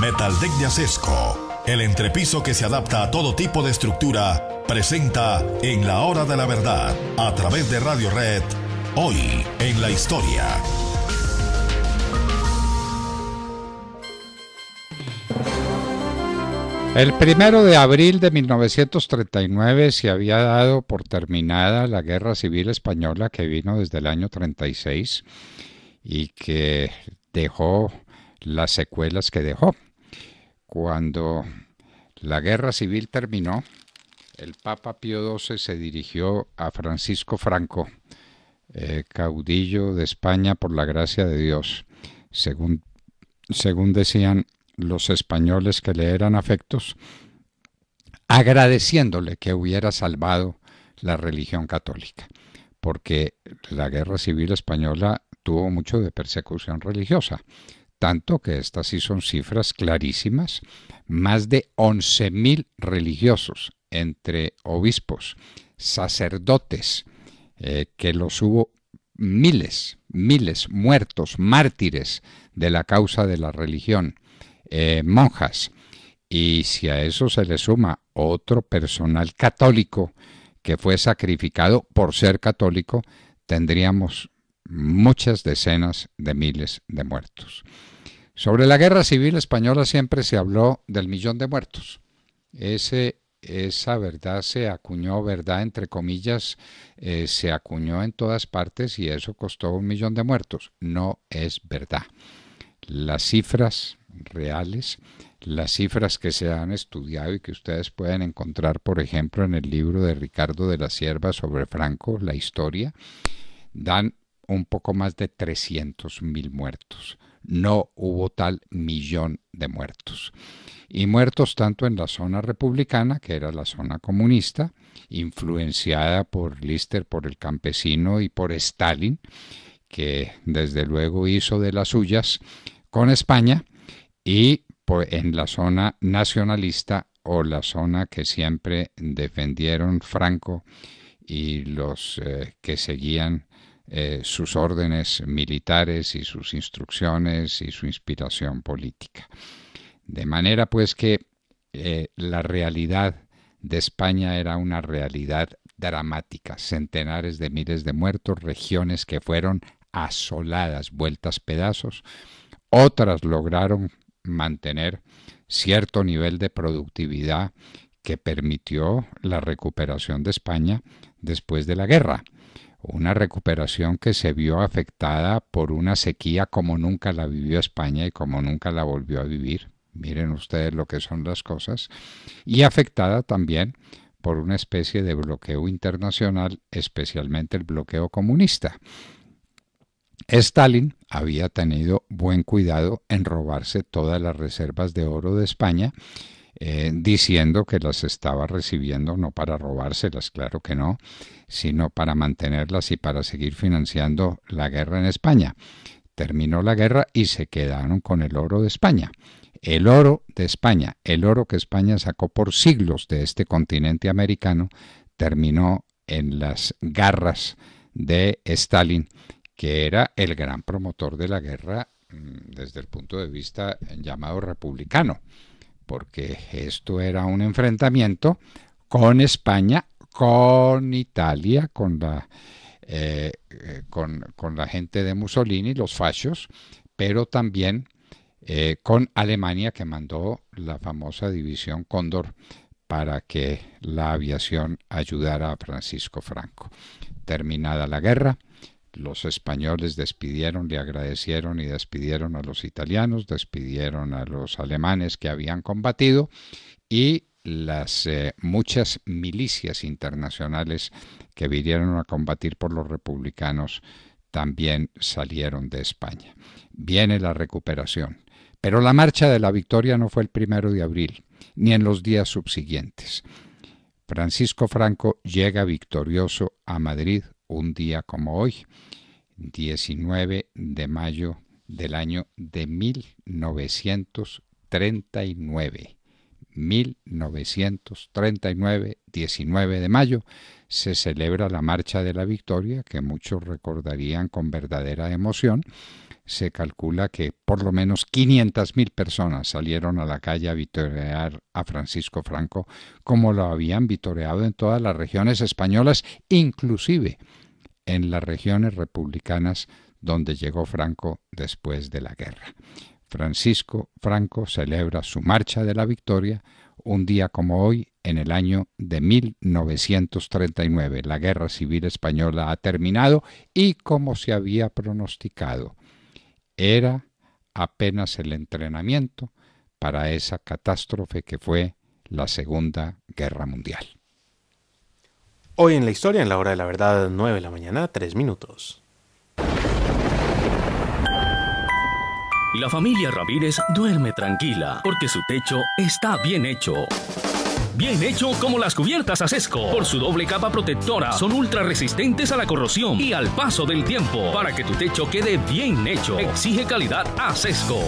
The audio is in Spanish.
Metal de Acesco, el entrepiso que se adapta a todo tipo de estructura, presenta en la hora de la verdad, a través de Radio Red, hoy en la historia. El primero de abril de 1939 se había dado por terminada la guerra civil española que vino desde el año 36 y que dejó las secuelas que dejó. Cuando la guerra civil terminó, el Papa Pío XII se dirigió a Francisco Franco, eh, caudillo de España por la gracia de Dios, según, según decían los españoles que le eran afectos, agradeciéndole que hubiera salvado la religión católica, porque la guerra civil española tuvo mucho de persecución religiosa, tanto que estas sí son cifras clarísimas, más de 11.000 religiosos entre obispos, sacerdotes, eh, que los hubo miles, miles muertos, mártires de la causa de la religión, eh, monjas. Y si a eso se le suma otro personal católico que fue sacrificado por ser católico, tendríamos muchas decenas de miles de muertos. Sobre la guerra civil española siempre se habló del millón de muertos. Ese, esa verdad se acuñó, verdad entre comillas, eh, se acuñó en todas partes y eso costó un millón de muertos. No es verdad. Las cifras reales, las cifras que se han estudiado y que ustedes pueden encontrar, por ejemplo, en el libro de Ricardo de la Sierva sobre Franco, La Historia, dan un poco más de 300 mil muertos. No hubo tal millón de muertos. Y muertos tanto en la zona republicana, que era la zona comunista, influenciada por Lister, por el campesino y por Stalin, que desde luego hizo de las suyas con España, y en la zona nacionalista o la zona que siempre defendieron Franco y los eh, que seguían eh, sus órdenes militares y sus instrucciones y su inspiración política. De manera pues que eh, la realidad de España era una realidad dramática, centenares de miles de muertos, regiones que fueron asoladas, vueltas pedazos, otras lograron mantener cierto nivel de productividad que permitió la recuperación de España después de la guerra una recuperación que se vio afectada por una sequía como nunca la vivió España y como nunca la volvió a vivir. Miren ustedes lo que son las cosas. Y afectada también por una especie de bloqueo internacional, especialmente el bloqueo comunista. Stalin había tenido buen cuidado en robarse todas las reservas de oro de España eh, diciendo que las estaba recibiendo no para robárselas, claro que no, sino para mantenerlas y para seguir financiando la guerra en España. Terminó la guerra y se quedaron con el oro de España. El oro de España, el oro que España sacó por siglos de este continente americano, terminó en las garras de Stalin, que era el gran promotor de la guerra mm, desde el punto de vista llamado republicano porque esto era un enfrentamiento con España, con Italia, con la, eh, eh, con, la gente de Mussolini, los fascios, pero también eh, con Alemania que mandó la famosa división Cóndor para que la aviación ayudara a Francisco Franco. Terminada la guerra, los españoles despidieron, le agradecieron y despidieron a los italianos, despidieron a los alemanes que habían combatido y las eh, muchas milicias internacionales que vinieron a combatir por los republicanos también salieron de España. Viene la recuperación. Pero la marcha de la victoria no fue el primero de abril, ni en los días subsiguientes. Francisco Franco llega victorioso a Madrid un día como hoy, 19 de mayo del año de 1939. 1939, 19 de mayo, se celebra la Marcha de la Victoria, que muchos recordarían con verdadera emoción, se calcula que por lo menos 500.000 personas salieron a la calle a vitorear a Francisco Franco como lo habían vitoreado en todas las regiones españolas, inclusive en las regiones republicanas donde llegó Franco después de la guerra. Francisco Franco celebra su marcha de la victoria un día como hoy en el año de 1939. La guerra civil española ha terminado y como se había pronosticado, era apenas el entrenamiento para esa catástrofe que fue la Segunda Guerra Mundial. Hoy en la historia, en la hora de la verdad, 9 de la mañana, 3 minutos. La familia Ramírez duerme tranquila porque su techo está bien hecho. Bien hecho como las cubiertas a sesco. Por su doble capa protectora, son ultra resistentes a la corrosión y al paso del tiempo. Para que tu techo quede bien hecho, exige calidad a sesco.